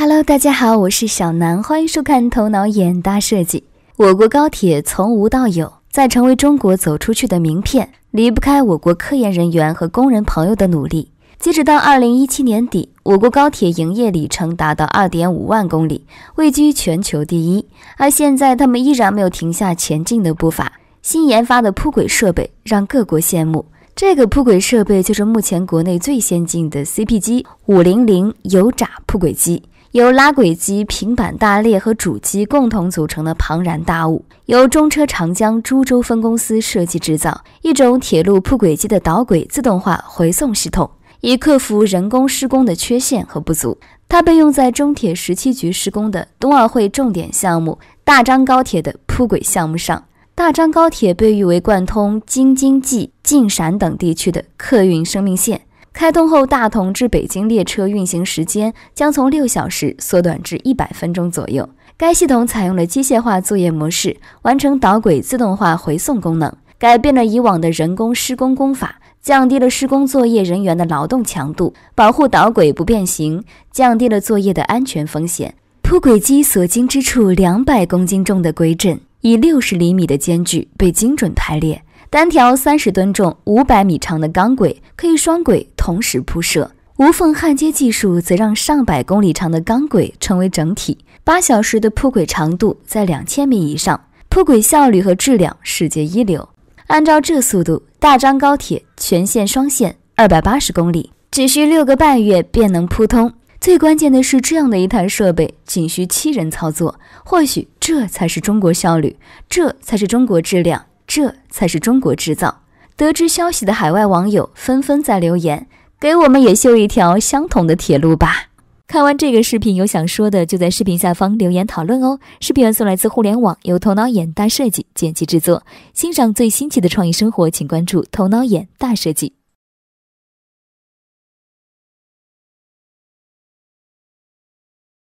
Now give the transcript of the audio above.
Hello，大家好，我是小南，欢迎收看头脑眼大设计。我国高铁从无到有，在成为中国走出去的名片，离不开我国科研人员和工人朋友的努力。截止到二零一七年底，我国高铁营业里程达到二点五万公里，位居全球第一。而现在，他们依然没有停下前进的步伐。新研发的铺轨设备让各国羡慕。这个铺轨设备就是目前国内最先进的 c p 机五零零油炸铺轨机。由拉轨机、平板大列和主机共同组成的庞然大物，由中车长江株洲分公司设计制造，一种铁路铺轨机的导轨自动化回送系统，以克服人工施工的缺陷和不足。它被用在中铁十七局施工的冬奥会重点项目大张高铁的铺轨项目上。大张高铁被誉为贯通京津冀、晋陕等地区的客运生命线。开通后，大同至北京列车运行时间将从六小时缩短至一百分钟左右。该系统采用了机械化作业模式，完成导轨自动化回送功能，改变了以往的人工施工工法，降低了施工作业人员的劳动强度，保护导轨不变形，降低了作业的安全风险。铺轨机所经之处，两百公斤重的轨枕以六十厘米的间距被精准排列。单条三十吨重、五百米长的钢轨可以双轨同时铺设，无缝焊接技术则让上百公里长的钢轨成为整体。八小时的铺轨长度在两千米以上，铺轨效率和质量世界一流。按照这速度，大张高铁全线双线二百八十公里只需六个半月便能铺通。最关键的是，这样的一台设备仅需七人操作。或许这才是中国效率，这才是中国质量。这才是中国制造！得知消息的海外网友纷纷在留言，给我们也修一条相同的铁路吧。看完这个视频，有想说的就在视频下方留言讨论哦。视频元素来自互联网，由头脑眼大设计剪辑制作。欣赏最新奇的创意生活，请关注头脑眼大设计。